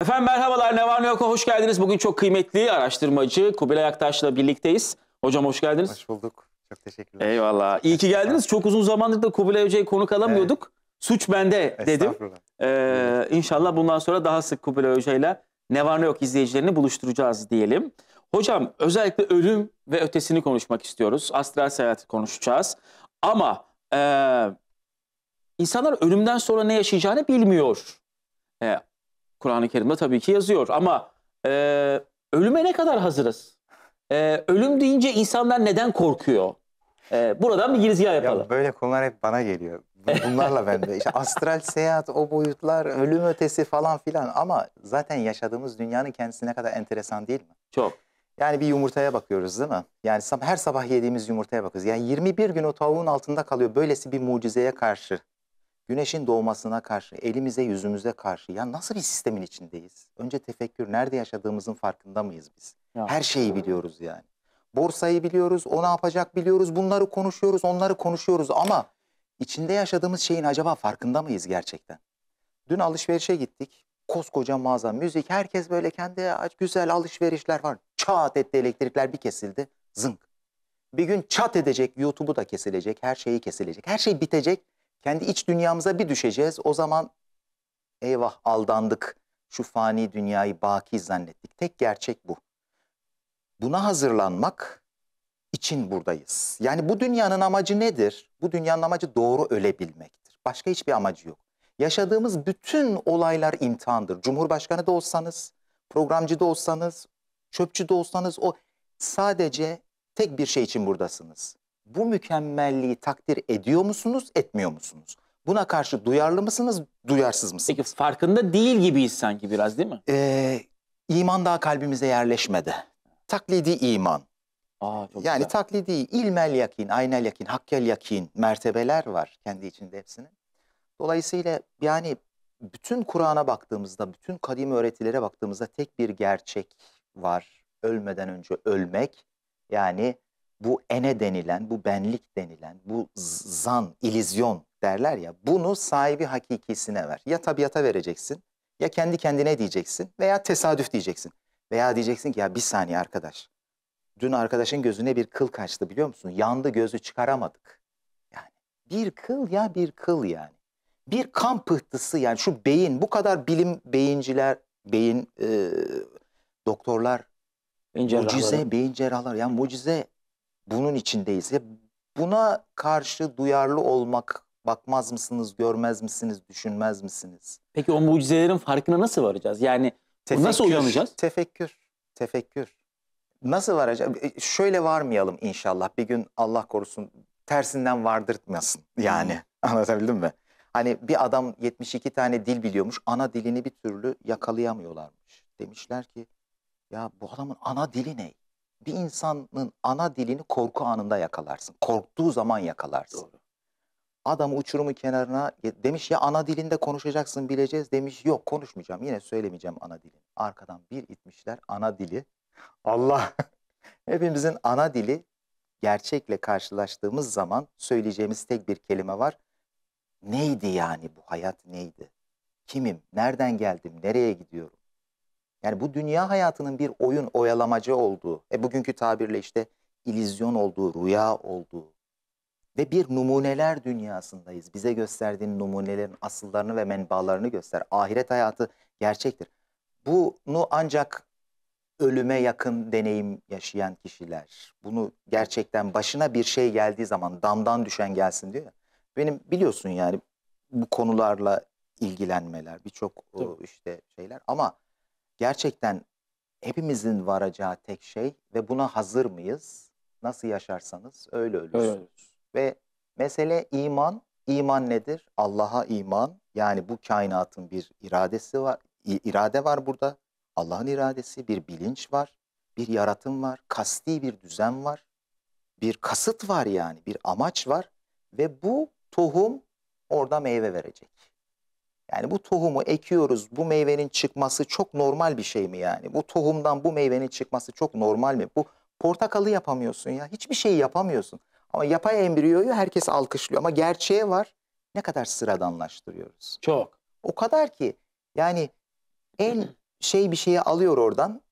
Efendim merhabalar Ne Var Ne Yok'a hoş geldiniz. Bugün çok kıymetli araştırmacı Kubilay Aktaş'la birlikteyiz. Hocam hoş geldiniz. Hoş bulduk. Çok teşekkürler. Eyvallah. İyi ki geldiniz. Çok uzun zamandır da Kubilay Hoca'yı konuk alamıyorduk. Evet. Suç bende dedim. Ee, İnşallah bundan sonra daha sık Kubilay Hoca'yla Ne Var Ne Yok izleyicilerini buluşturacağız diyelim. Hocam özellikle ölüm ve ötesini konuşmak istiyoruz. Astral seyahati konuşacağız. Ama e, insanlar ölümden sonra ne yaşayacağını bilmiyor. E, Kur'an-ı Kerim'de tabii ki yazıyor. Ama e, ölüme ne kadar hazırız? E, ölüm deyince insanlar neden korkuyor? E, buradan bir girizgah yapalım. Ya böyle konular hep bana geliyor. Bunlarla ben de. İşte astral seyahat, o boyutlar, ölüm ötesi falan filan. Ama zaten yaşadığımız dünyanın kendisi ne kadar enteresan değil mi? Çok. Yani bir yumurtaya bakıyoruz değil mi? Yani her sabah yediğimiz yumurtaya bakıyoruz. Yani 21 gün o tavuğun altında kalıyor. Böylesi bir mucizeye karşı Güneşin doğmasına karşı, elimize yüzümüze karşı ya nasıl bir sistemin içindeyiz? Önce tefekkür, nerede yaşadığımızın farkında mıyız biz? Ya. Her şeyi biliyoruz yani. Borsayı biliyoruz, o ne yapacak biliyoruz, bunları konuşuyoruz, onları konuşuyoruz ama içinde yaşadığımız şeyin acaba farkında mıyız gerçekten? Dün alışverişe gittik, koskoca mağaza, müzik, herkes böyle kendi güzel alışverişler var. Çat etti elektrikler bir kesildi, zınk. Bir gün çat edecek, YouTube'u da kesilecek, her şeyi kesilecek, her şey bitecek. Kendi iç dünyamıza bir düşeceğiz. O zaman eyvah aldandık. Şu fani dünyayı baki zannettik. Tek gerçek bu. Buna hazırlanmak için buradayız. Yani bu dünyanın amacı nedir? Bu dünyanın amacı doğru ölebilmektir. Başka hiçbir amacı yok. Yaşadığımız bütün olaylar imtihandır. Cumhurbaşkanı da olsanız, programcı da olsanız, çöpçü de olsanız o sadece tek bir şey için buradasınız bu mükemmelliği takdir ediyor musunuz, etmiyor musunuz? Buna karşı duyarlı mısınız, duyarsız mısınız? Peki farkında değil gibiyiz sanki biraz değil mi? Ee, iman daha kalbimize yerleşmedi. Taklidi iman. Aa, çok yani güzel. taklidi ilmel yakin, aynel yakin, hakkel yakin mertebeler var kendi içinde hepsinin. Dolayısıyla yani bütün Kur'an'a baktığımızda, bütün kadim öğretilere baktığımızda tek bir gerçek var. Ölmeden önce ölmek yani bu ene denilen, bu benlik denilen, bu zan, ilizyon derler ya bunu sahibi hakikisine ver. Ya tabiata vereceksin ya kendi kendine diyeceksin veya tesadüf diyeceksin. Veya diyeceksin ki ya bir saniye arkadaş. Dün arkadaşın gözüne bir kıl kaçtı biliyor musun? Yandı gözü çıkaramadık. Yani bir kıl ya bir kıl yani. Bir kan pıhtısı yani şu beyin bu kadar bilim beyinciler, beyin e, doktorlar, İnce mucize, beyin cerrahlar yani mucize bunun içindeyiz. Ya buna karşı duyarlı olmak bakmaz mısınız, görmez misiniz, düşünmez misiniz? Peki o mucizelerin farkına nasıl varacağız? Yani tefekkür, nasıl uyanacağız? Tefekkür, tefekkür. Nasıl varacağız? E, şöyle varmayalım inşallah. Bir gün Allah korusun tersinden vardırtmasın yani. Anlatabildim mi? Hani bir adam 72 tane dil biliyormuş, ana dilini bir türlü yakalayamıyorlarmış. Demişler ki ya bu adamın ana dili ne? bir insanın ana dilini korku anında yakalarsın. Korktuğu zaman yakalarsın. Adam uçurumu kenarına demiş ya ana dilinde konuşacaksın bileceğiz demiş. Yok konuşmayacağım yine söylemeyeceğim ana dilini. Arkadan bir itmişler ana dili. Allah hepimizin ana dili gerçekle karşılaştığımız zaman söyleyeceğimiz tek bir kelime var. Neydi yani bu hayat neydi? Kimim? Nereden geldim? Nereye gidiyorum? Yani bu dünya hayatının bir oyun oyalamacı olduğu ve bugünkü tabirle işte ilizyon olduğu, rüya olduğu ve bir numuneler dünyasındayız. Bize gösterdiğin numunelerin asıllarını ve menbaalarını göster. Ahiret hayatı gerçektir. Bunu ancak ölüme yakın deneyim yaşayan kişiler, bunu gerçekten başına bir şey geldiği zaman damdan düşen gelsin diyor Benim biliyorsun yani bu konularla ilgilenmeler, birçok işte şeyler ama gerçekten hepimizin varacağı tek şey ve buna hazır mıyız? Nasıl yaşarsanız öyle ölürsünüz. Evet. Ve mesele iman. İman nedir? Allah'a iman. Yani bu kainatın bir iradesi var. irade var burada. Allah'ın iradesi, bir bilinç var, bir yaratım var, kasti bir düzen var, bir kasıt var yani, bir amaç var ve bu tohum orada meyve verecek. Yani bu tohumu ekiyoruz. Bu meyvenin çıkması çok normal bir şey mi yani? Bu tohumdan bu meyvenin çıkması çok normal mi? Bu portakalı yapamıyorsun ya. Hiçbir şeyi yapamıyorsun. Ama yapay embriyoyu herkes alkışlıyor. Ama gerçeğe var. Ne kadar sıradanlaştırıyoruz. Çok. O kadar ki yani en şey bir şeyi alıyor oradan.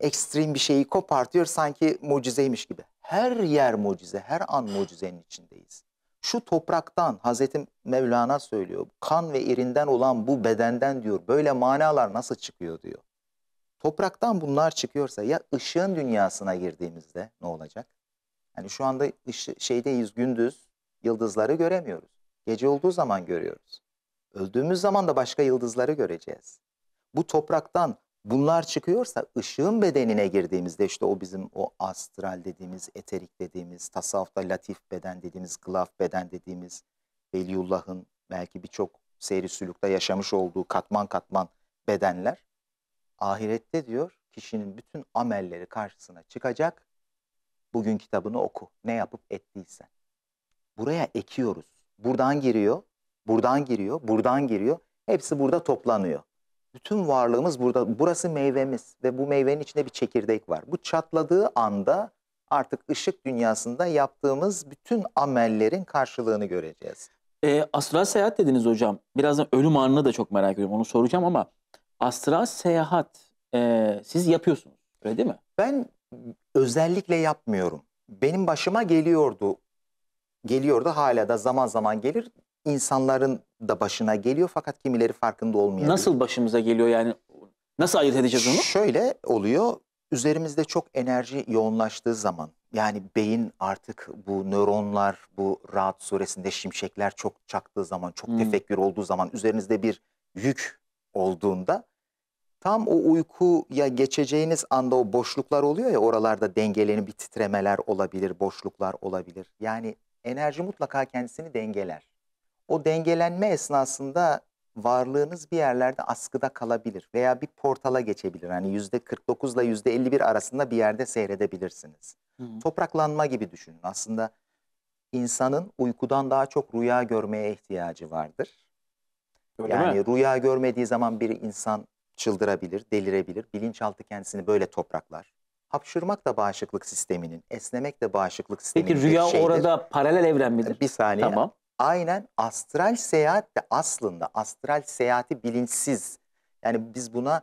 Ekstrem bir şeyi kopartıyor sanki mucizeymiş gibi. Her yer mucize. Her an mucizenin içindeyiz şu topraktan Hazreti Mevlana söylüyor. Kan ve irinden olan bu bedenden diyor. Böyle manalar nasıl çıkıyor diyor. Topraktan bunlar çıkıyorsa ya ışığın dünyasına girdiğimizde ne olacak? Yani şu anda ışı, şeydeyiz gündüz yıldızları göremiyoruz. Gece olduğu zaman görüyoruz. Öldüğümüz zaman da başka yıldızları göreceğiz. Bu topraktan Bunlar çıkıyorsa ışığın bedenine girdiğimizde işte o bizim o astral dediğimiz, eterik dediğimiz, tasavvufta latif beden dediğimiz, glaf beden dediğimiz, Veliullah'ın belki birçok seyri sülükte yaşamış olduğu katman katman bedenler. Ahirette diyor kişinin bütün amelleri karşısına çıkacak. Bugün kitabını oku. Ne yapıp ettiysen. Buraya ekiyoruz. Buradan giriyor, buradan giriyor, buradan giriyor. Hepsi burada toplanıyor. Bütün varlığımız burada. Burası meyvemiz ve bu meyvenin içinde bir çekirdek var. Bu çatladığı anda artık ışık dünyasında yaptığımız bütün amellerin karşılığını göreceğiz. E, astral seyahat dediniz hocam. Birazdan ölüm anını da çok merak ediyorum. Onu soracağım ama astral seyahat e, siz yapıyorsunuz öyle değil mi? Ben özellikle yapmıyorum. Benim başıma geliyordu. Geliyordu hala da zaman zaman gelir insanların da başına geliyor fakat kimileri farkında olmayabiliyor. Nasıl başımıza geliyor yani? Nasıl ayırt edeceğiz onu? Şöyle oluyor. Üzerimizde çok enerji yoğunlaştığı zaman yani beyin artık bu nöronlar bu rahat suresinde şimşekler çok çaktığı zaman çok hmm. tefekkür olduğu zaman üzerinizde bir yük olduğunda tam o uykuya geçeceğiniz anda o boşluklar oluyor ya oralarda dengeleni bir titremeler olabilir boşluklar olabilir. Yani enerji mutlaka kendisini dengeler o dengelenme esnasında varlığınız bir yerlerde askıda kalabilir veya bir portala geçebilir. Hani yüzde 49 ile yüzde 51 arasında bir yerde seyredebilirsiniz. Hı Topraklanma gibi düşünün. Aslında insanın uykudan daha çok rüya görmeye ihtiyacı vardır. Öyle yani mi? rüya görmediği zaman bir insan çıldırabilir, delirebilir. Bilinçaltı kendisini böyle topraklar. Hapşırmak da bağışıklık sisteminin, esnemek de bağışıklık sisteminin Peki rüya şeydir. orada paralel evren midir? Bir saniye. Tamam. Aynen astral seyahat de aslında astral seyahati bilinçsiz. Yani biz buna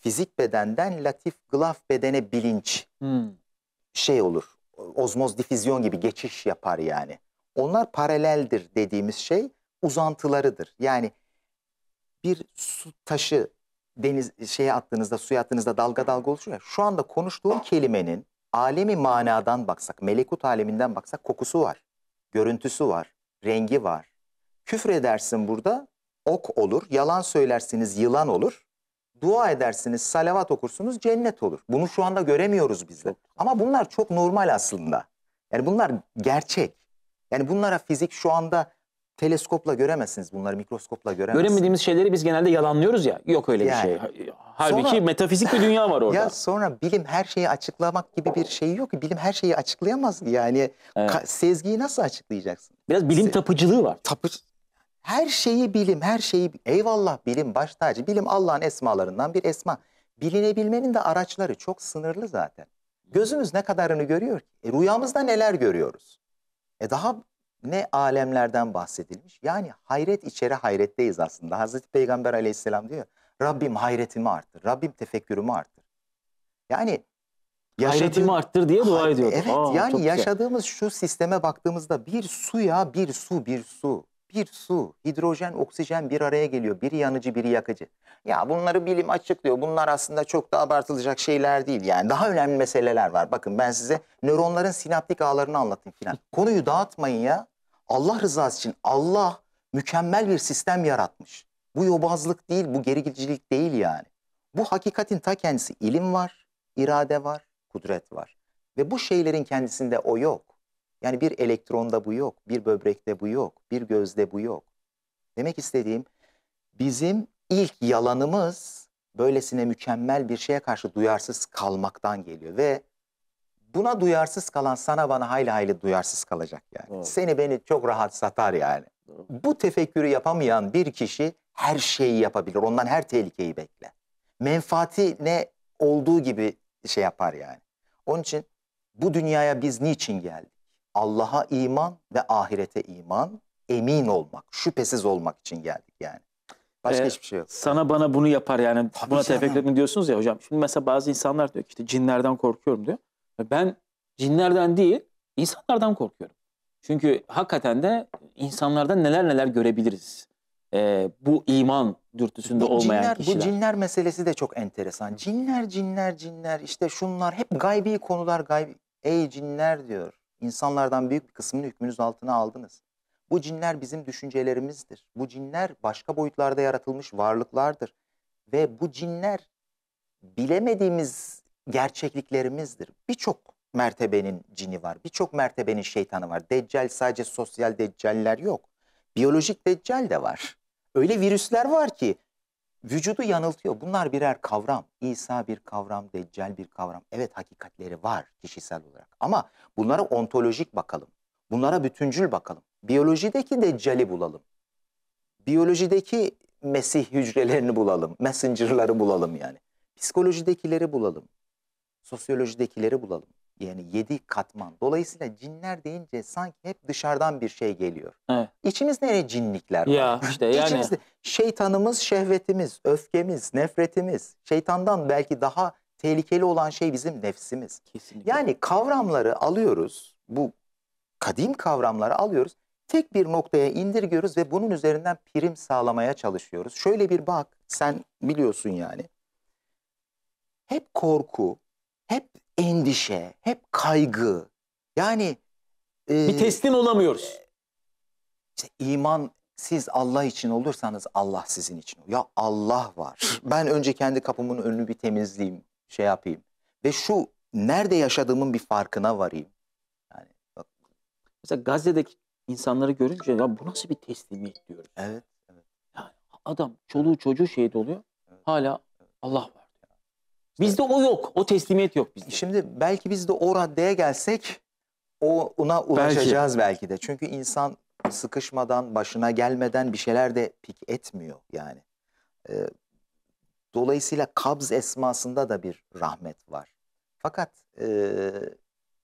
fizik bedenden latif glaf bedene bilinç hmm. şey olur. Ozmoz difüzyon gibi geçiş yapar yani. Onlar paraleldir dediğimiz şey uzantılarıdır. Yani bir su taşı deniz şeye attığınızda suya attığınızda dalga dalga oluşuyor. Şu anda konuştuğum kelimenin alemi manadan baksak, melekut aleminden baksak kokusu var, görüntüsü var, rengi var. Küfür edersin burada ok olur, yalan söylersiniz yılan olur. Dua edersiniz, salavat okursunuz cennet olur. Bunu şu anda göremiyoruz biz de. Ama bunlar çok normal aslında. Yani bunlar gerçek. Yani bunlara fizik şu anda teleskopla göremezsiniz bunları, mikroskopla göremezsiniz. Göremediğimiz şeyleri biz genelde yalanlıyoruz ya. Yok öyle yani. bir şey. Halbuki sonra, metafizik bir dünya var orada. Ya sonra bilim her şeyi açıklamak gibi bir şey yok ki. Bilim her şeyi açıklayamaz. Yani evet. sezgiyi nasıl açıklayacaksın? Biraz bilim Se tapıcılığı var. Tapı her şeyi bilim, her şeyi eyvallah bilim baş tacı. Bilim Allah'ın esmalarından bir esma. Bilinebilmenin de araçları çok sınırlı zaten. Gözümüz ne kadarını görüyor ki? E, rüyamızda neler görüyoruz? E daha ne alemlerden bahsedilmiş? Yani hayret içeri hayretteyiz aslında. Hazreti Peygamber aleyhisselam diyor. Rabbim hayretimi arttır, Rabbim tefekkürümü arttır. Yani Hayretimi arttır diye dua hayret, Evet Aa, yani yaşadığımız güzel. şu sisteme baktığımızda bir suya bir su bir su bir su hidrojen oksijen bir araya geliyor. Biri yanıcı biri yakıcı. Ya bunları bilim açıklıyor. Bunlar aslında çok da abartılacak şeyler değil. Yani daha önemli meseleler var. Bakın ben size nöronların sinaptik ağlarını anlatayım filan. Konuyu dağıtmayın ya. Allah rızası için Allah mükemmel bir sistem yaratmış. Bu yobazlık değil, bu gericilik değil yani. Bu hakikatin ta kendisi ilim var, irade var, kudret var. Ve bu şeylerin kendisinde o yok. Yani bir elektronda bu yok, bir böbrekte bu yok, bir gözde bu yok. Demek istediğim bizim ilk yalanımız böylesine mükemmel bir şeye karşı duyarsız kalmaktan geliyor ve buna duyarsız kalan sana bana hayli hayli duyarsız kalacak yani. Evet. Seni beni çok rahat satar yani. Evet. Bu tefekkürü yapamayan bir kişi her şeyi yapabilir. Ondan her tehlikeyi bekle. Menfaati ne olduğu gibi şey yapar yani. Onun için bu dünyaya biz niçin geldik? Allah'a iman ve ahirete iman, emin olmak, şüphesiz olmak için geldik yani. Başka ee, hiçbir şey yok. Sana bana bunu yapar yani. Tabii buna tefekkür etme diyorsunuz ya hocam. Şimdi mesela bazı insanlar diyor ki işte cinlerden korkuyorum diyor. Ben cinlerden değil insanlardan korkuyorum. Çünkü hakikaten de insanlardan neler neler görebiliriz e, bu iman dürtüsünde bu olmayan cinler, kişiler. Bu cinler meselesi de çok enteresan. Cinler, cinler, cinler işte şunlar hep gaybi konular gaybi. Ey cinler diyor. İnsanlardan büyük bir kısmını hükmünüz altına aldınız. Bu cinler bizim düşüncelerimizdir. Bu cinler başka boyutlarda yaratılmış varlıklardır. Ve bu cinler bilemediğimiz gerçekliklerimizdir. Birçok mertebenin cini var. Birçok mertebenin şeytanı var. Deccal sadece sosyal deccaller yok. Biyolojik deccal de var. Öyle virüsler var ki vücudu yanıltıyor. Bunlar birer kavram. İsa bir kavram, Deccal bir kavram. Evet hakikatleri var kişisel olarak ama bunlara ontolojik bakalım. Bunlara bütüncül bakalım. Biyolojideki Deccal'i bulalım. Biyolojideki Mesih hücrelerini bulalım. Messenger'ları bulalım yani. Psikolojidekileri bulalım. Sosyolojidekileri bulalım yani yedi katman. Dolayısıyla cinler deyince sanki hep dışarıdan bir şey geliyor. Evet. İçimizde ne cinlikler var? Ya işte yani. İçimizde şeytanımız, şehvetimiz, öfkemiz, nefretimiz. Şeytandan belki daha tehlikeli olan şey bizim nefsimiz. Kesinlikle. Yani kavramları alıyoruz. Bu kadim kavramları alıyoruz. Tek bir noktaya indirgiyoruz ve bunun üzerinden prim sağlamaya çalışıyoruz. Şöyle bir bak sen biliyorsun yani. Hep korku, hep endişe, hep kaygı. Yani e, Bir teslim olamıyoruz. E, işte iman siz Allah için olursanız Allah sizin için Ya Allah var. Ben önce kendi kapımın önünü bir temizleyeyim, şey yapayım. Ve şu nerede yaşadığımın bir farkına varayım. Yani bak, Mesela Gazze'deki insanları görünce ya bu nasıl bir teslimiyet diyoruz. evet, evet. Adam çoluğu çocuğu şehit oluyor. Hala Allah var. Bizde o yok. O teslimiyet yok bizde. Şimdi belki biz de o raddeye gelsek o ona ulaşacağız belki, belki de. Çünkü insan sıkışmadan, başına gelmeden bir şeyler de pik etmiyor yani. Ee, dolayısıyla kabz esmasında da bir rahmet var. Fakat e,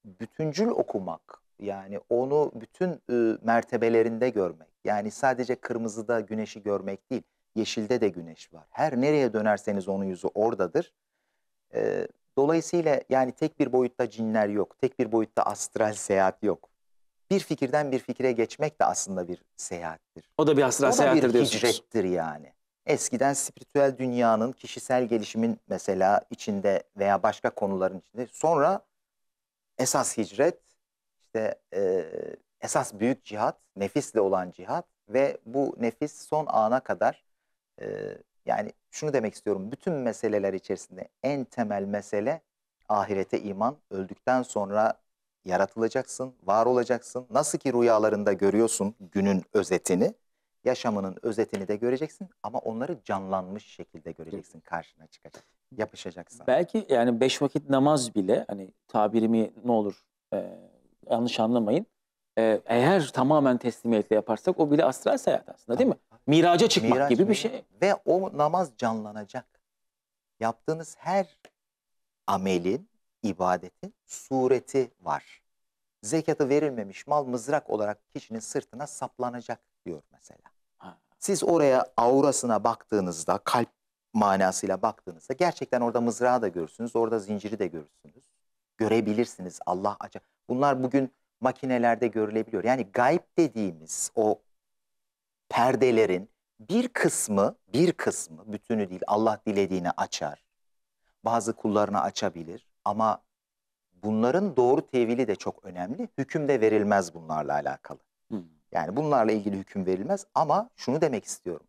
bütüncül okumak, yani onu bütün e, mertebelerinde görmek. Yani sadece kırmızıda güneşi görmek değil, yeşilde de güneş var. Her nereye dönerseniz onun yüzü oradadır. E, dolayısıyla yani tek bir boyutta cinler yok, tek bir boyutta astral seyahat yok. Bir fikirden bir fikire geçmek de aslında bir seyahattir. O da bir astral seyahattir diyorsunuz. O da bir hicrettir yani. Eskiden spiritüel dünyanın, kişisel gelişimin mesela içinde veya başka konuların içinde. Sonra esas hicret, işte e, esas büyük cihat, nefisle olan cihat ve bu nefis son ana kadar e, yani şunu demek istiyorum. Bütün meseleler içerisinde en temel mesele ahirete iman. Öldükten sonra yaratılacaksın, var olacaksın. Nasıl ki rüyalarında görüyorsun günün özetini, yaşamının özetini de göreceksin ama onları canlanmış şekilde göreceksin karşına çıkacak. Yapışacaksın. Belki yani beş vakit namaz bile hani tabirimi ne olur e, yanlış anlamayın. E, eğer tamamen teslimiyetle yaparsak o bile astral seyahat aslında değil mi? Miraca çıkmak Miraç gibi bir şey. Ve o namaz canlanacak. Yaptığınız her amelin, ibadetin sureti var. Zekatı verilmemiş mal mızrak olarak kişinin sırtına saplanacak diyor mesela. Siz oraya aurasına baktığınızda, kalp manasıyla baktığınızda gerçekten orada mızrağı da görürsünüz, orada zinciri de görürsünüz. Görebilirsiniz Allah acı. Bunlar bugün makinelerde görülebiliyor. Yani gayb dediğimiz o perdelerin bir kısmı, bir kısmı, bütünü değil Allah dilediğini açar. Bazı kullarını açabilir ama bunların doğru tevili de çok önemli. Hüküm de verilmez bunlarla alakalı. Yani bunlarla ilgili hüküm verilmez ama şunu demek istiyorum.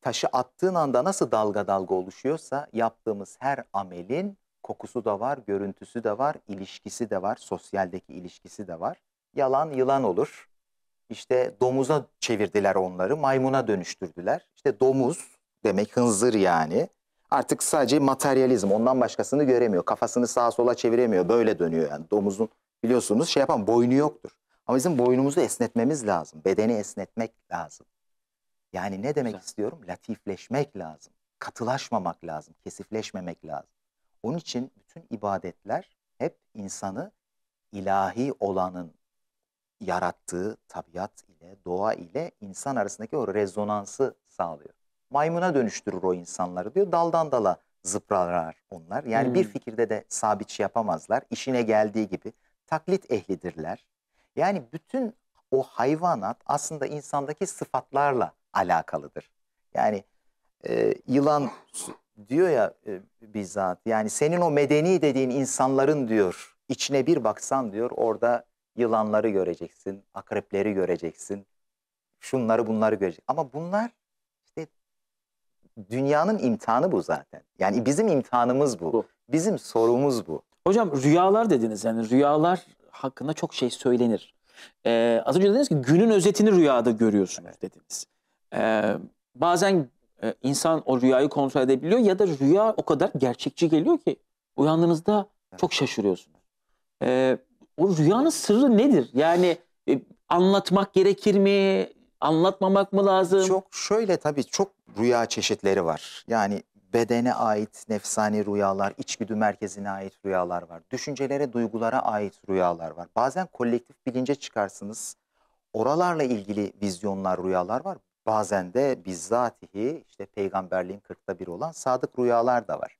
Taşı attığın anda nasıl dalga dalga oluşuyorsa yaptığımız her amelin kokusu da var, görüntüsü de var, ilişkisi de var, sosyaldeki ilişkisi de var. Yalan yılan olur. İşte domuza çevirdiler onları, maymuna dönüştürdüler. İşte domuz demek hınzır yani. Artık sadece materyalizm, ondan başkasını göremiyor. Kafasını sağa sola çeviremiyor, böyle dönüyor yani. Domuzun biliyorsunuz şey yapan boynu yoktur. Ama bizim boynumuzu esnetmemiz lazım, bedeni esnetmek lazım. Yani ne demek Güzel. istiyorum? Latifleşmek lazım, katılaşmamak lazım, kesifleşmemek lazım. Onun için bütün ibadetler hep insanı ilahi olanın yarattığı tabiat ile, doğa ile insan arasındaki o rezonansı sağlıyor. Maymuna dönüştürür o insanları diyor. Daldan dala zıplarlar onlar. Yani hmm. bir fikirde de sabit şey yapamazlar. İşine geldiği gibi taklit ehlidirler. Yani bütün o hayvanat aslında insandaki sıfatlarla alakalıdır. Yani e, yılan diyor ya e, bizzat yani senin o medeni dediğin insanların diyor içine bir baksan diyor orada Yılanları göreceksin, akrepleri göreceksin, şunları bunları göreceksin. Ama bunlar işte dünyanın imtihanı bu zaten. Yani bizim imtihanımız bu. bu. Bizim sorumuz bu. Hocam rüyalar dediniz yani rüyalar hakkında çok şey söylenir. Ee, az önce dediniz ki günün özetini rüyada görüyorsunuz evet. dediniz. Ee, bazen e, insan o rüyayı kontrol edebiliyor ya da rüya o kadar gerçekçi geliyor ki uyandığınızda evet. çok şaşırıyorsunuz. Ee, o rüyanın sırrı nedir? Yani e, anlatmak gerekir mi? Anlatmamak mı lazım? Çok şöyle tabii çok rüya çeşitleri var. Yani bedene ait nefsani rüyalar, içgüdü merkezine ait rüyalar var. Düşüncelere, duygulara ait rüyalar var. Bazen kolektif bilince çıkarsınız. Oralarla ilgili vizyonlar, rüyalar var. Bazen de bizzatihi işte peygamberliğin kırkta bir olan sadık rüyalar da var.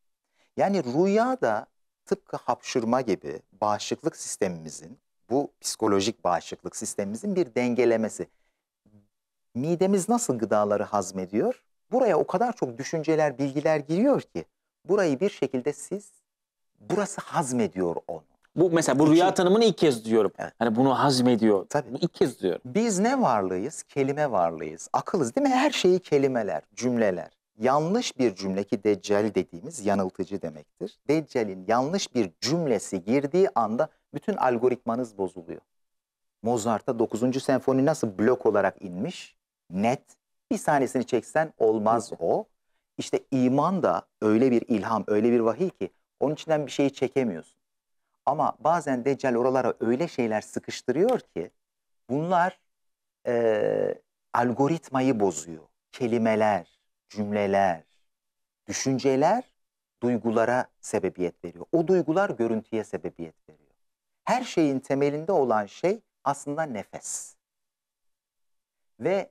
Yani rüya da tıpkı hapşurma gibi bağışıklık sistemimizin, bu psikolojik bağışıklık sistemimizin bir dengelemesi. Midemiz nasıl gıdaları hazmediyor? Buraya o kadar çok düşünceler, bilgiler giriyor ki burayı bir şekilde siz, burası hazmediyor onu. Bu mesela bu rüya İki, tanımını ilk kez diyorum. Evet. Hani bunu hazmediyor. Tabii. Bunu ilk kez diyorum. Biz ne varlığıyız? Kelime varlığıyız. Akılız değil mi? Her şeyi kelimeler, cümleler yanlış bir cümle ki deccali dediğimiz yanıltıcı demektir. Deccalin yanlış bir cümlesi girdiği anda bütün algoritmanız bozuluyor. Mozart'a 9. senfoni nasıl blok olarak inmiş? Net. Bir sahnesini çeksen olmaz evet. o. İşte iman da öyle bir ilham, öyle bir vahiy ki onun içinden bir şeyi çekemiyorsun. Ama bazen Deccal oralara öyle şeyler sıkıştırıyor ki bunlar e, algoritmayı bozuyor. Kelimeler, cümleler, düşünceler duygulara sebebiyet veriyor. O duygular görüntüye sebebiyet veriyor. Her şeyin temelinde olan şey aslında nefes. Ve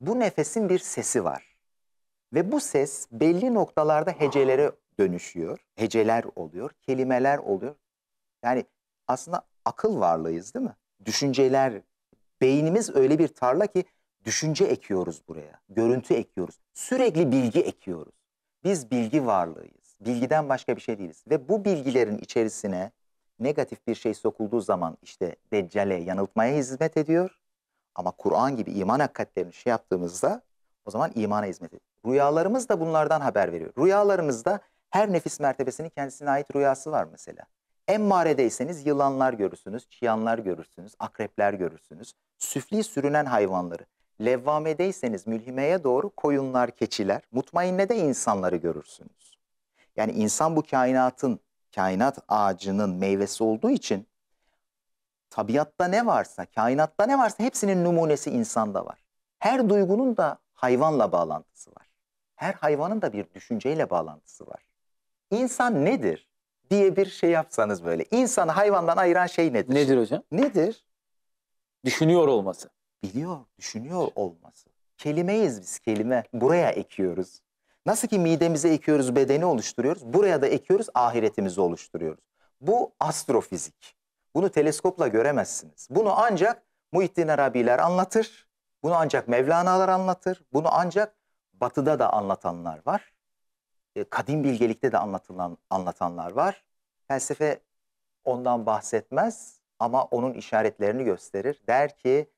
bu nefesin bir sesi var. Ve bu ses belli noktalarda hecelere dönüşüyor. Heceler oluyor, kelimeler oluyor. Yani aslında akıl varlığıyız değil mi? Düşünceler, beynimiz öyle bir tarla ki Düşünce ekiyoruz buraya. Görüntü ekiyoruz. Sürekli bilgi ekiyoruz. Biz bilgi varlığıyız. Bilgiden başka bir şey değiliz. Ve bu bilgilerin içerisine negatif bir şey sokulduğu zaman işte deccale yanıltmaya hizmet ediyor. Ama Kur'an gibi iman hakikatlerini şey yaptığımızda o zaman imana hizmet ediyor. Rüyalarımız da bunlardan haber veriyor. Rüyalarımızda her nefis mertebesinin kendisine ait rüyası var mesela. Emmaredeyseniz yılanlar görürsünüz, çiyanlar görürsünüz, akrepler görürsünüz. Süfli sürünen hayvanları. Levvamedeyseniz mülhimeye doğru koyunlar, keçiler, mutmainne de insanları görürsünüz. Yani insan bu kainatın, kainat ağacının meyvesi olduğu için tabiatta ne varsa, kainatta ne varsa hepsinin numunesi insanda var. Her duygunun da hayvanla bağlantısı var. Her hayvanın da bir düşünceyle bağlantısı var. İnsan nedir diye bir şey yapsanız böyle. İnsanı hayvandan ayıran şey nedir? Nedir hocam? Nedir? Düşünüyor olması biliyor, düşünüyor olması. Kelimeyiz biz kelime. Buraya ekiyoruz. Nasıl ki midemize ekiyoruz, bedeni oluşturuyoruz. Buraya da ekiyoruz, ahiretimizi oluşturuyoruz. Bu astrofizik. Bunu teleskopla göremezsiniz. Bunu ancak Muhittin Arabiler anlatır. Bunu ancak Mevlana'lar anlatır. Bunu ancak batıda da anlatanlar var. E, kadim bilgelikte de anlatılan anlatanlar var. Felsefe ondan bahsetmez ama onun işaretlerini gösterir. Der ki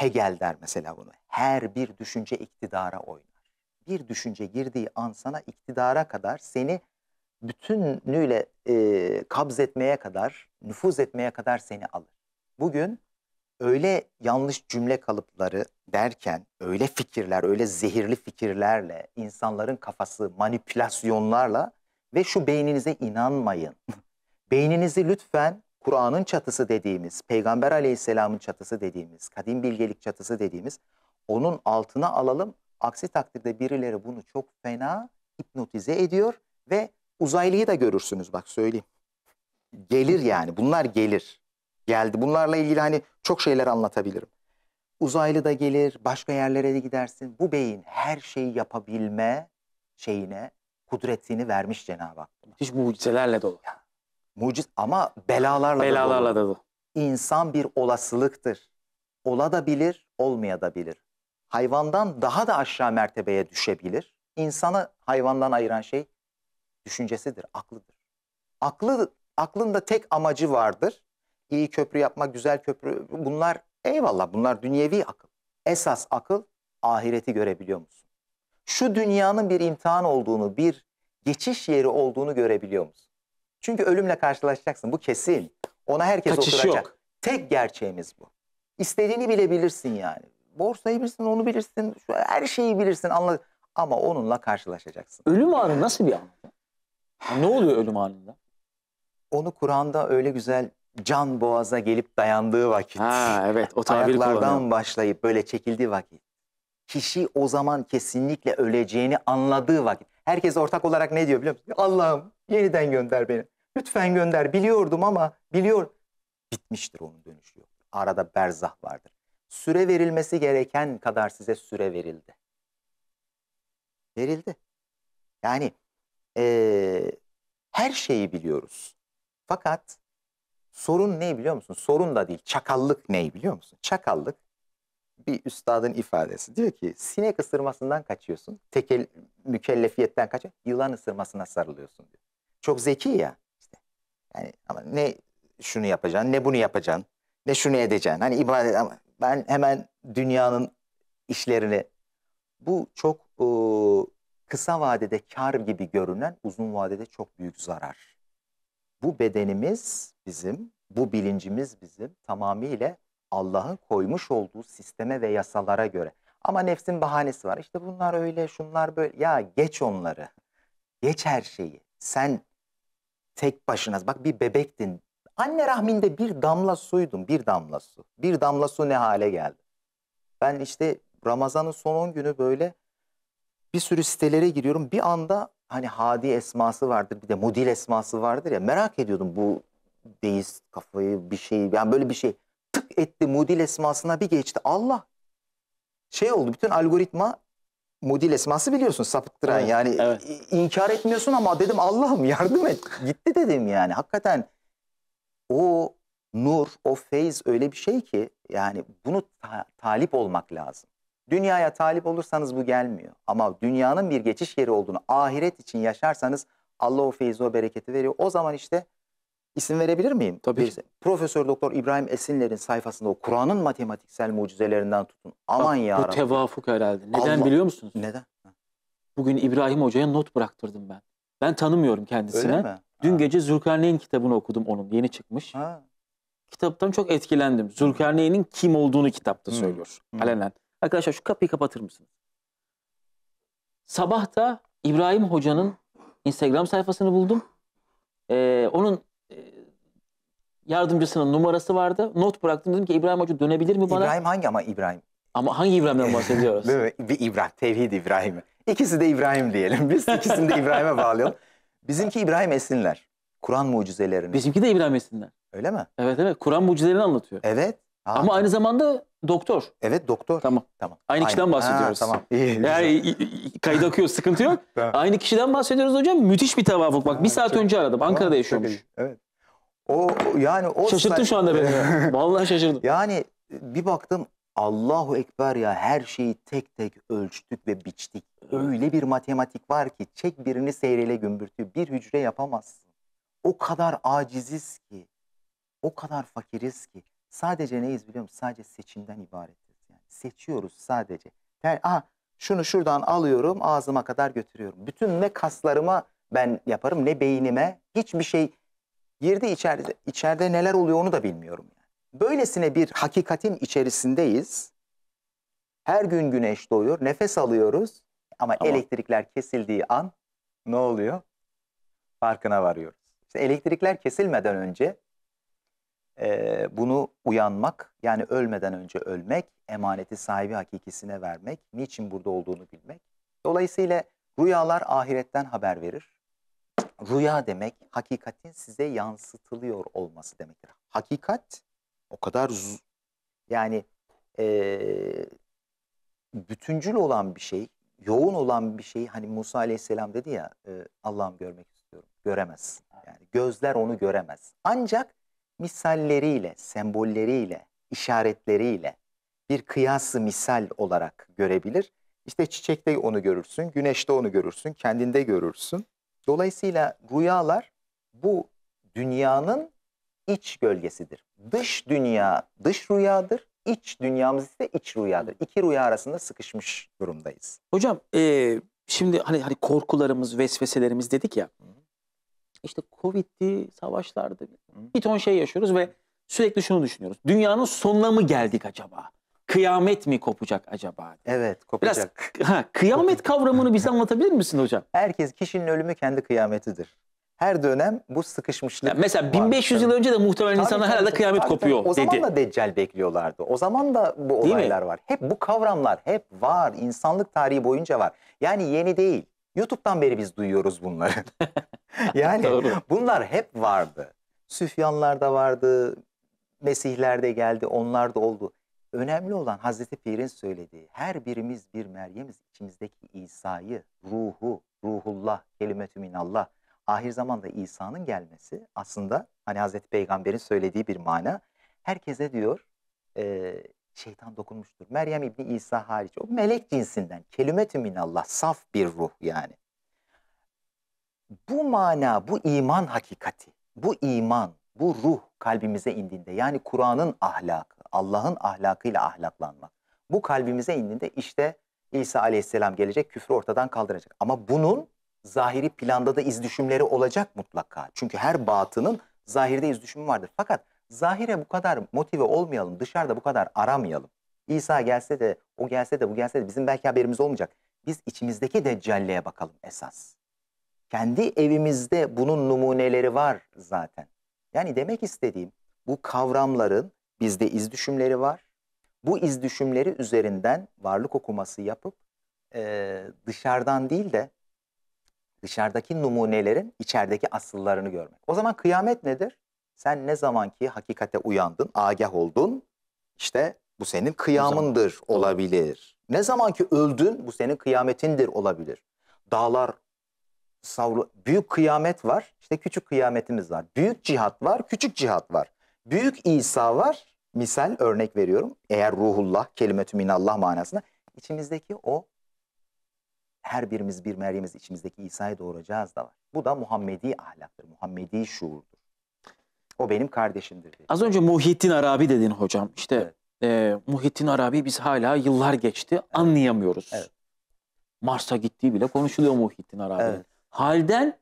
Hegel der mesela bunu. Her bir düşünce iktidara oynar. Bir düşünce girdiği an sana iktidara kadar seni bütünüyle e, etmeye kadar, nüfuz etmeye kadar seni alır. Bugün öyle yanlış cümle kalıpları derken, öyle fikirler, öyle zehirli fikirlerle, insanların kafası manipülasyonlarla ve şu beyninize inanmayın. Beyninizi lütfen Kur'an'ın çatısı dediğimiz, Peygamber Aleyhisselam'ın çatısı dediğimiz, kadim bilgelik çatısı dediğimiz onun altına alalım. Aksi takdirde birileri bunu çok fena hipnotize ediyor ve uzaylıyı da görürsünüz bak söyleyeyim. Gelir yani bunlar gelir. Geldi bunlarla ilgili hani çok şeyler anlatabilirim. Uzaylı da gelir, başka yerlere de gidersin. Bu beyin her şeyi yapabilme şeyine kudretini vermiş Cenab-ı Hak. Hiç mucizelerle dolu. Ya, Muciz ama belalarla, belalarla da, da, da İnsan bir olasılıktır. Ola da bilir, olmaya da bilir. Hayvandan daha da aşağı mertebeye düşebilir. İnsanı hayvandan ayıran şey düşüncesidir, aklıdır. Aklı, aklın da tek amacı vardır. İyi köprü yapmak, güzel köprü bunlar eyvallah bunlar dünyevi akıl. Esas akıl ahireti görebiliyor musun? Şu dünyanın bir imtihan olduğunu, bir geçiş yeri olduğunu görebiliyor musun? Çünkü ölümle karşılaşacaksın. Bu kesin. Ona herkes Kaçış oturacak. Yok. Tek gerçeğimiz bu. İstediğini bile bilirsin yani. Borsayı bilirsin, onu bilirsin, şu her şeyi bilirsin. Anla ama onunla karşılaşacaksın. Ölüm anı nasıl bir an? Ne oluyor ölüm anında? Onu Kur'an'da öyle güzel can boğaza gelip dayandığı vakit. Ha evet o tabir Ayaklardan başlayıp böyle çekildiği vakit. Kişi o zaman kesinlikle öleceğini anladığı vakit. Herkes ortak olarak ne diyor biliyor musun? Allah'ım yeniden gönder beni. Lütfen gönder. Biliyordum ama biliyor. Bitmiştir onun dönüşü yok. Arada berzah vardır. Süre verilmesi gereken kadar size süre verildi. Verildi. Yani ee, her şeyi biliyoruz. Fakat sorun ne biliyor musun? Sorun da değil. Çakallık ne biliyor musun? Çakallık bir üstadın ifadesi. Diyor ki sinek ısırmasından kaçıyorsun. Tekel, mükellefiyetten kaçıyorsun. Yılan ısırmasına sarılıyorsun diyor. Çok zeki ya. Işte. Yani ama ne şunu yapacaksın ne bunu yapacaksın. Ne şunu edeceksin. Hani ibadet ama ben hemen dünyanın işlerini bu çok e, kısa vadede kar gibi görünen uzun vadede çok büyük zarar. Bu bedenimiz bizim, bu bilincimiz bizim tamamıyla Allah'ın koymuş olduğu sisteme ve yasalara göre. Ama nefsin bahanesi var. İşte bunlar öyle, şunlar böyle. Ya geç onları. Geç her şeyi. Sen tek başına bak bir bebektin. Anne rahminde bir damla suydun, bir damla su. Bir damla su ne hale geldi? Ben işte Ramazan'ın son 10 günü böyle bir sürü sitelere giriyorum. Bir anda hani Hadi esması vardır bir de Mudil esması vardır ya merak ediyordum bu deist kafayı bir şey yani böyle bir şey tık etti mudil esmasına bir geçti. Allah şey oldu bütün algoritma mudil esması biliyorsun sapıttıran evet, yani evet. inkar etmiyorsun ama dedim Allah'ım yardım et gitti dedim yani hakikaten o nur o feyz öyle bir şey ki yani bunu ta talip olmak lazım. Dünyaya talip olursanız bu gelmiyor ama dünyanın bir geçiş yeri olduğunu ahiret için yaşarsanız Allah o feyzi o bereketi veriyor o zaman işte İsim verebilir miyim? Tabii. Bir, Profesör Doktor İbrahim Esinler'in sayfasında o Kur'an'ın matematiksel mucizelerinden tutun. Aman ya. Bu tevafuk herhalde. Neden Allah. biliyor musunuz? Neden? Bugün İbrahim Hoca'ya not bıraktırdım ben. Ben tanımıyorum kendisine. Öyle mi? Dün ha. gece Zülkarneyn kitabını okudum onun. Yeni çıkmış. Ha. Kitaptan çok etkilendim. Zülkarneyn'in kim olduğunu kitapta söylüyor. Hmm. Alenen. Arkadaşlar şu kapıyı kapatır mısınız? Sabah da İbrahim Hoca'nın Instagram sayfasını buldum. Ee, onun yardımcısının numarası vardı. Not bıraktım dedim ki İbrahim Hoca dönebilir mi bana? İbrahim hangi ama İbrahim? Ama hangi İbrahim'den bahsediyoruz? bir İbrahim, Tevhid İbrahim'i. İkisi de İbrahim diyelim. Biz ikisini de İbrahim'e bağlayalım. Bizimki İbrahim Esinler. Kur'an mucizelerini. Bizimki de İbrahim Esinler. Öyle mi? Evet evet. Kur'an mucizelerini anlatıyor. Evet. Ha, Ama aynı zamanda doktor. Evet doktor. Tamam. Tamam. Aynı, Aynı. kişiden bahsediyoruz. Ha, tamam. İyi. Yani kayıt akıyor sıkıntı yok. Tamam. Aynı kişiden bahsediyoruz hocam. Müthiş bir tevafuk. Bak bir saat önce aradım. Ankara'da yaşıyormuş. Evet. O yani o Şaşırttın şu anda beni. Vallahi şaşırdım. Yani bir baktım Allahu Ekber ya her şeyi tek tek ölçtük ve biçtik. Öyle bir matematik var ki çek birini seyrele gümbürtü bir hücre yapamazsın. O kadar aciziz ki, o kadar fakiriz ki. Sadece neyiz biliyor musun? Sadece seçimden ibaretiz. Yani seçiyoruz sadece. Yani, aha, şunu şuradan alıyorum ağzıma kadar götürüyorum. Bütün ne kaslarıma ben yaparım ne beynime hiçbir şey Girdi içeride, içeride neler oluyor onu da bilmiyorum. Yani. Böylesine bir hakikatin içerisindeyiz. Her gün güneş doğuyor, nefes alıyoruz ama tamam. elektrikler kesildiği an ne oluyor? Farkına varıyoruz. İşte elektrikler kesilmeden önce e, bunu uyanmak, yani ölmeden önce ölmek, emaneti sahibi hakikisine vermek, niçin burada olduğunu bilmek. Dolayısıyla rüyalar ahiretten haber verir. Rüya demek hakikatin size yansıtılıyor olması demektir. Hakikat o kadar yani e, bütüncül olan bir şey, yoğun olan bir şey. Hani Musa Aleyhisselam dedi ya e, Allah'ım görmek istiyorum. Göremezsin. Yani gözler onu göremez. Ancak misalleriyle, sembolleriyle, işaretleriyle bir kıyası misal olarak görebilir. İşte çiçekte onu görürsün, güneşte onu görürsün, kendinde görürsün. Dolayısıyla rüyalar bu dünyanın iç gölgesidir. Dış dünya dış rüyadır, iç dünyamız ise iç rüyadır. İki rüya arasında sıkışmış durumdayız. Hocam e, şimdi hani hani korkularımız, vesveselerimiz dedik ya. İşte Covid'di, savaşlardı. Bir ton şey yaşıyoruz ve sürekli şunu düşünüyoruz. Dünyanın sonuna mı geldik acaba? kıyamet mi kopacak acaba? Evet kopacak. Biraz ha, kıyamet kavramını bize anlatabilir misin hocam? Herkes kişinin ölümü kendi kıyametidir. Her dönem bu sıkışmışlık. Ya mesela 1500 var. yıl önce de muhtemelen tabii, insanlar tabii, herhalde kıyamet tabii, kopuyor tabii. O dedi. O zaman da Deccal bekliyorlardı. O zaman da bu olaylar var. Hep bu kavramlar hep var. İnsanlık tarihi boyunca var. Yani yeni değil. YouTube'dan beri biz duyuyoruz bunları. yani bunlar hep vardı. Süfyanlar da vardı. Mesihler de geldi. Onlar da oldu. Önemli olan Hazreti Pir'in söylediği her birimiz bir Meryem'iz içimizdeki İsa'yı, ruhu, ruhullah, kelimetü minallah, ahir zamanda İsa'nın gelmesi aslında hani Hazreti Peygamber'in söylediği bir mana. Herkese diyor e, şeytan dokunmuştur. Meryem İbni İsa hariç o melek cinsinden kelimetü minallah saf bir ruh yani. Bu mana, bu iman hakikati, bu iman, bu ruh kalbimize indiğinde yani Kur'an'ın ahlakı, Allah'ın ahlakıyla ahlaklanmak. Bu kalbimize indiğinde işte İsa aleyhisselam gelecek küfrü ortadan kaldıracak. Ama bunun zahiri planda da iz düşümleri olacak mutlaka. Çünkü her batının zahirde iz düşümü vardır. Fakat zahire bu kadar motive olmayalım, dışarıda bu kadar aramayalım. İsa gelse de, o gelse de, bu gelse de bizim belki haberimiz olmayacak. Biz içimizdeki deccalleye bakalım esas. Kendi evimizde bunun numuneleri var zaten. Yani demek istediğim bu kavramların Bizde iz düşümleri var. Bu iz düşümleri üzerinden varlık okuması yapıp e, dışarıdan değil de dışarıdaki numunelerin içerideki asıllarını görmek. O zaman kıyamet nedir? Sen ne zamanki hakikate uyandın, agah oldun, işte bu senin kıyamındır olabilir. Ne zamanki öldün bu senin kıyametindir olabilir. Dağlar savru büyük kıyamet var, İşte küçük kıyametimiz var. Büyük cihat var, küçük cihat var. Büyük İsa var, misal örnek veriyorum. Eğer ruhullah, kelimetü minallah manasında içimizdeki o her birimiz bir Meryem'iz içimizdeki İsa'yı doğuracağız da var. Bu da Muhammedi ahlaktır, Muhammedi şuurdur. O benim kardeşimdir. Dedi. Az önce Muhittin Arabi dedin hocam. İşte evet. e, Muhittin Arabi biz hala yıllar geçti evet. anlayamıyoruz. Evet. Mars'a gittiği bile konuşuluyor Muhittin Arabi. Evet. Halden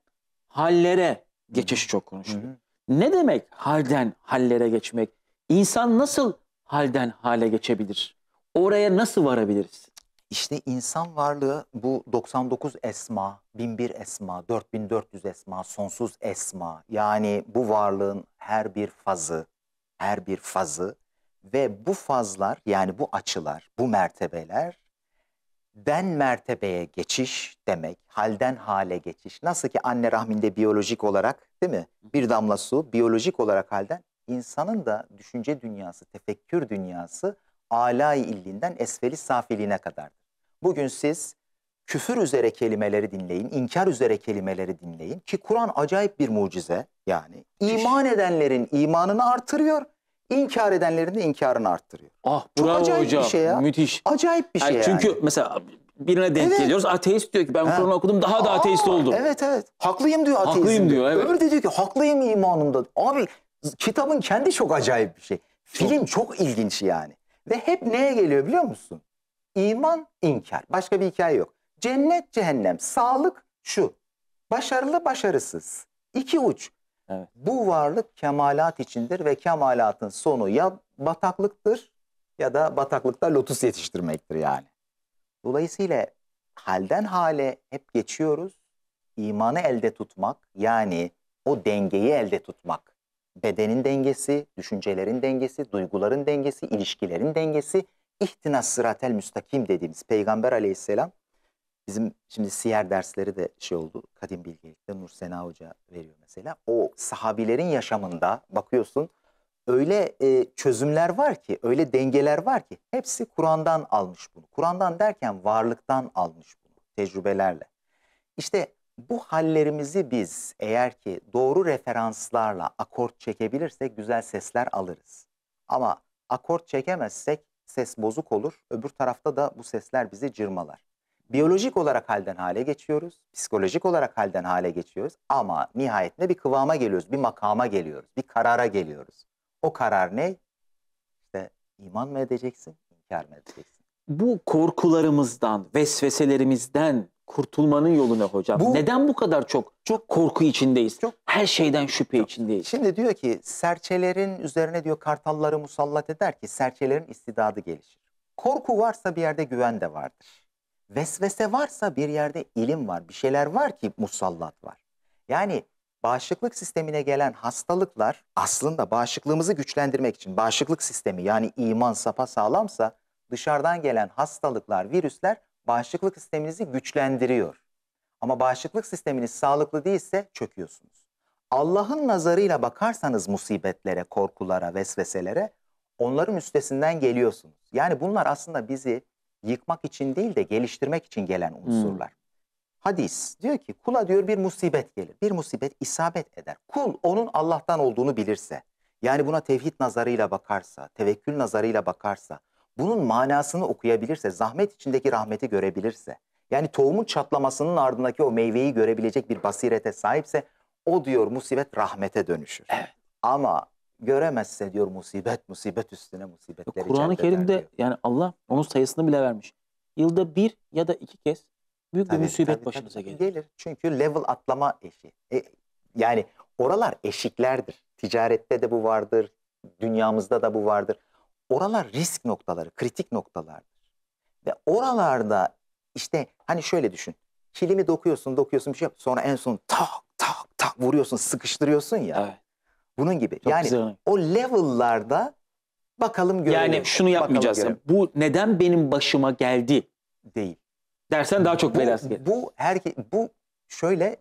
hallere geçiş çok konuşuluyor. Hı -hı. Ne demek halden hallere geçmek? İnsan nasıl halden hale geçebilir? Oraya nasıl varabiliriz? İşte insan varlığı bu 99 esma, 1001 esma, 4400 esma, sonsuz esma. Yani bu varlığın her bir fazı, her bir fazı ve bu fazlar yani bu açılar, bu mertebeler den mertebeye geçiş demek, halden hale geçiş. Nasıl ki anne rahminde biyolojik olarak değil mi? Bir damla su biyolojik olarak halden insanın da düşünce dünyası, tefekkür dünyası alay illinden esfeli safiliğine kadardır. Bugün siz küfür üzere kelimeleri dinleyin, inkar üzere kelimeleri dinleyin ki Kur'an acayip bir mucize yani. iman edenlerin imanını artırıyor, inkar edenlerin de inkarını artırıyor. Ah Çok bravo acayip hocam. bir şey ya. Müthiş. Acayip bir şey yani. Çünkü yani. mesela birine denk Evet. geliyoruz. Ateist diyor ki ben Kur'an okudum daha da ateist oldum. Evet evet. Haklıyım diyor ateizm. Haklıyım diyor, evet. Öbürü de diyor ki haklıyım imanımda. Abi kitabın kendi çok acayip bir şey. Film çok ilginç yani. Ve hep neye geliyor biliyor musun? İman, inkar. Başka bir hikaye yok. Cennet, cehennem, sağlık şu. Başarılı, başarısız. İki uç. Evet. Bu varlık kemalat içindir ve kemalatın sonu ya bataklıktır ya da bataklıkta lotus yetiştirmektir yani. Dolayısıyla halden hale hep geçiyoruz. İmanı elde tutmak yani o dengeyi elde tutmak bedenin dengesi, düşüncelerin dengesi, duyguların dengesi, ilişkilerin dengesi, ihtinas sıratel müstakim dediğimiz Peygamber aleyhisselam bizim şimdi siyer dersleri de şey oldu kadim bilgelikte Nur Sena Hoca veriyor mesela. O sahabilerin yaşamında bakıyorsun öyle e, çözümler var ki, öyle dengeler var ki hepsi Kur'an'dan almış bunu. Kur'an'dan derken varlıktan almış bunu tecrübelerle. İşte bu hallerimizi biz eğer ki doğru referanslarla akort çekebilirsek güzel sesler alırız. Ama akort çekemezsek ses bozuk olur. Öbür tarafta da bu sesler bizi cırmalar. Biyolojik olarak halden hale geçiyoruz. Psikolojik olarak halden hale geçiyoruz. Ama nihayetinde bir kıvama geliyoruz. Bir makama geliyoruz. Bir karara geliyoruz. O karar ne? İşte iman mı edeceksin, inkar mı edeceksin? Bu korkularımızdan, vesveselerimizden kurtulmanın yolu ne hocam. Bu, Neden bu kadar çok çok korku içindeyiz? Çok, Her şeyden şüphe çok. içindeyiz. Şimdi diyor ki serçelerin üzerine diyor kartalları musallat eder ki serçelerin istidadı gelişir. Korku varsa bir yerde güven de vardır. Vesvese varsa bir yerde ilim var. Bir şeyler var ki musallat var. Yani bağışıklık sistemine gelen hastalıklar aslında bağışıklığımızı güçlendirmek için bağışıklık sistemi yani iman sapa sağlamsa dışarıdan gelen hastalıklar, virüsler bağışıklık sisteminizi güçlendiriyor. Ama bağışıklık sisteminiz sağlıklı değilse çöküyorsunuz. Allah'ın nazarıyla bakarsanız musibetlere, korkulara, vesveselere onların üstesinden geliyorsunuz. Yani bunlar aslında bizi yıkmak için değil de geliştirmek için gelen hmm. unsurlar. Hmm. Hadis diyor ki kula diyor bir musibet gelir. Bir musibet isabet eder. Kul onun Allah'tan olduğunu bilirse, yani buna tevhid nazarıyla bakarsa, tevekkül nazarıyla bakarsa, bunun manasını okuyabilirse, zahmet içindeki rahmeti görebilirse, yani tohumun çatlamasının ardındaki o meyveyi görebilecek bir basirete sahipse o diyor musibet rahmete dönüşür. Evet. Ama göremezse diyor musibet musibet üstüne musibetler Kur'an-ı Kerim'de diyor. yani Allah onun sayısını bile vermiş. Yılda bir ya da iki kez büyük tabii, bir musibet tabii, başınıza tabii, gelir. Gelir çünkü level atlama eşi. E, yani oralar eşiklerdir. Ticarette de bu vardır, dünyamızda da bu vardır oralar risk noktaları, kritik noktalardır. Ve oralarda işte hani şöyle düşün. Kilimi dokuyorsun, dokuyorsun bir şey yap. Sonra en son tak tak tak vuruyorsun, sıkıştırıyorsun ya. Evet. Bunun gibi. Çok yani güzel. o level'larda bakalım görelim. Yani şunu yapmayacağız. Bakalım, bu neden benim başıma geldi değil. Dersen daha çok belası gelir. Bu herke bu şöyle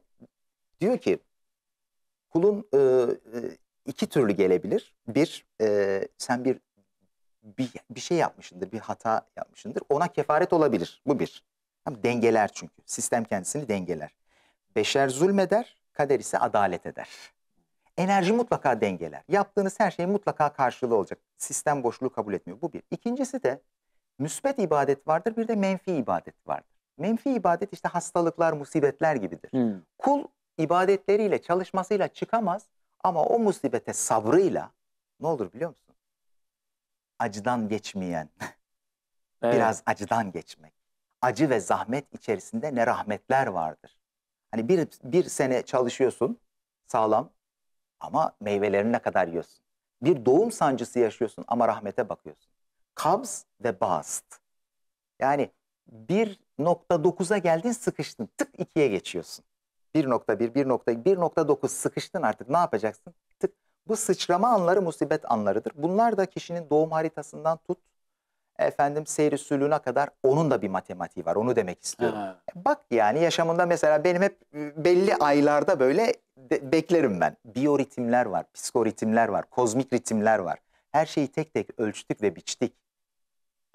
diyor ki kulun e, iki türlü gelebilir. Bir e, sen bir bir, bir şey yapmışındır, bir hata yapmışındır. Ona kefaret olabilir. Bu bir. dengeler çünkü. Sistem kendisini dengeler. Beşer zulmeder, kader ise adalet eder. Enerji mutlaka dengeler. Yaptığınız her şey mutlaka karşılığı olacak. Sistem boşluğu kabul etmiyor. Bu bir. İkincisi de müsbet ibadet vardır, bir de menfi ibadet vardır. Menfi ibadet işte hastalıklar, musibetler gibidir. Hmm. Kul ibadetleriyle, çalışmasıyla çıkamaz ama o musibete sabrıyla ne olur biliyor musun? acıdan geçmeyen, evet. biraz acıdan geçmek. Acı ve zahmet içerisinde ne rahmetler vardır. Hani bir, bir sene çalışıyorsun sağlam ama meyvelerini ne kadar yiyorsun. Bir doğum sancısı yaşıyorsun ama rahmete bakıyorsun. Kabz ve bast. Yani 1.9'a geldin sıkıştın tık 2'ye geçiyorsun. 1.1, 1.2, 1.9 sıkıştın artık ne yapacaksın? Bu sıçrama anları musibet anlarıdır. Bunlar da kişinin doğum haritasından tut efendim seyri sülüğüne kadar onun da bir matematiği var. Onu demek istiyorum. Ha. E, bak yani yaşamında mesela benim hep e, belli aylarda böyle beklerim ben. Biyoritimler var, psikoritimler var, kozmik ritimler var. Her şeyi tek tek ölçtük ve biçtik.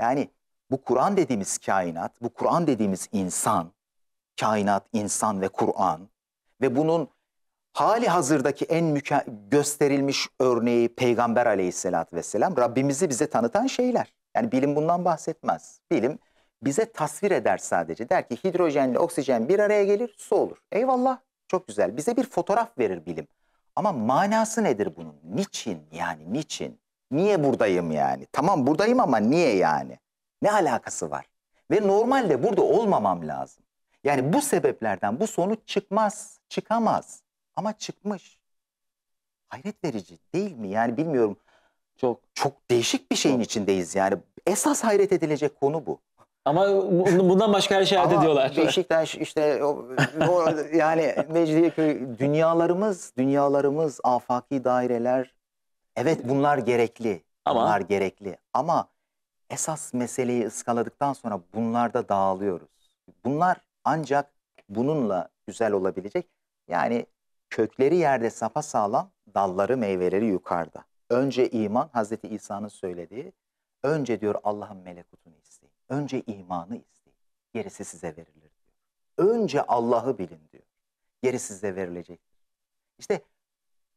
Yani bu Kur'an dediğimiz kainat, bu Kur'an dediğimiz insan, kainat, insan ve Kur'an ve bunun hali hazırdaki en gösterilmiş örneği Peygamber aleyhissalatü vesselam Rabbimizi bize tanıtan şeyler. Yani bilim bundan bahsetmez. Bilim bize tasvir eder sadece. Der ki hidrojenle oksijen bir araya gelir su olur. Eyvallah çok güzel. Bize bir fotoğraf verir bilim. Ama manası nedir bunun? Niçin yani niçin? Niye buradayım yani? Tamam buradayım ama niye yani? Ne alakası var? Ve normalde burada olmamam lazım. Yani bu sebeplerden bu sonuç çıkmaz, çıkamaz. Ama çıkmış. Hayret verici değil mi? Yani bilmiyorum. Çok. Çok değişik bir şeyin içindeyiz yani. Esas hayret edilecek konu bu. Ama bundan başka her şey hayret ediyorlar. Beşiktaş işte o, o yani Mecidiyeköy dünyalarımız, dünyalarımız, afaki daireler. Evet bunlar gerekli. Ama. Bunlar gerekli. Ama esas meseleyi ıskaladıktan sonra bunlarda dağılıyoruz. Bunlar ancak bununla güzel olabilecek. Yani Kökleri yerde sapa sağlam, dalları meyveleri yukarıda. Önce iman Hazreti İsa'nın söylediği. Önce diyor Allah'ın melekutunu isteyin. Önce imanı isteyin. Gerisi size verilir diyor. Önce Allah'ı bilin diyor. Geri size verilecek İşte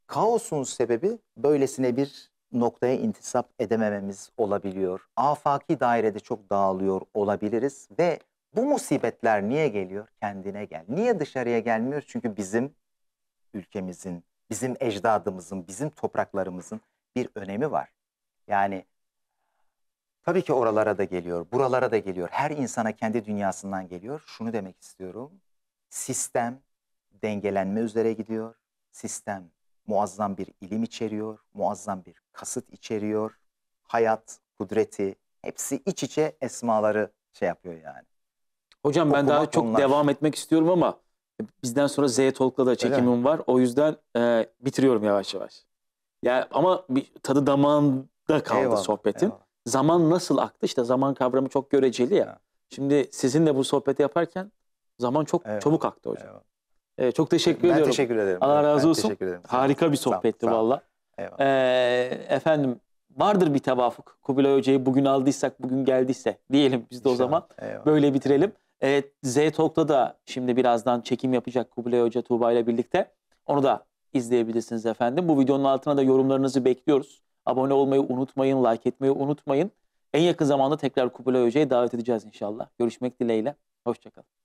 kaosun sebebi böylesine bir noktaya intisap edemememiz olabiliyor. Afaki dairede çok dağılıyor olabiliriz ve bu musibetler niye geliyor? Kendine gel. Niye dışarıya gelmiyor? Çünkü bizim ülkemizin, bizim ecdadımızın, bizim topraklarımızın bir önemi var. Yani tabii ki oralara da geliyor, buralara da geliyor. Her insana kendi dünyasından geliyor. Şunu demek istiyorum. Sistem dengelenme üzere gidiyor. Sistem muazzam bir ilim içeriyor, muazzam bir kasıt içeriyor. Hayat, kudreti hepsi iç içe esmaları şey yapıyor yani. Hocam Okumak ben daha çok devam etmek istiyorum ama Bizden sonra Z Talk'la da çekimim var. O yüzden e, bitiriyorum yavaş yavaş. Ya ama bir tadı damağında kaldı eyvallah, sohbetin. Eyvallah. Zaman nasıl aktı? İşte zaman kavramı çok göreceli ya. Şimdi sizinle bu sohbeti yaparken zaman çok eyvallah, çabuk aktı hocam. Ee, çok teşekkür ben ediyorum. Ben teşekkür ederim. Allah razı ben olsun. Harika bir sohbetti valla. Ee, efendim vardır bir tevafuk. Kubilay Hoca'yı bugün aldıysak, bugün geldiyse diyelim biz de İnşallah. o zaman. Eyvallah. Böyle bitirelim. Evet, Z Talk'ta da şimdi birazdan çekim yapacak Kubilay Hoca Tuğba ile birlikte. Onu da izleyebilirsiniz efendim. Bu videonun altına da yorumlarınızı bekliyoruz. Abone olmayı unutmayın, like etmeyi unutmayın. En yakın zamanda tekrar Kubilay Hoca'yı davet edeceğiz inşallah. Görüşmek dileğiyle. Hoşçakalın.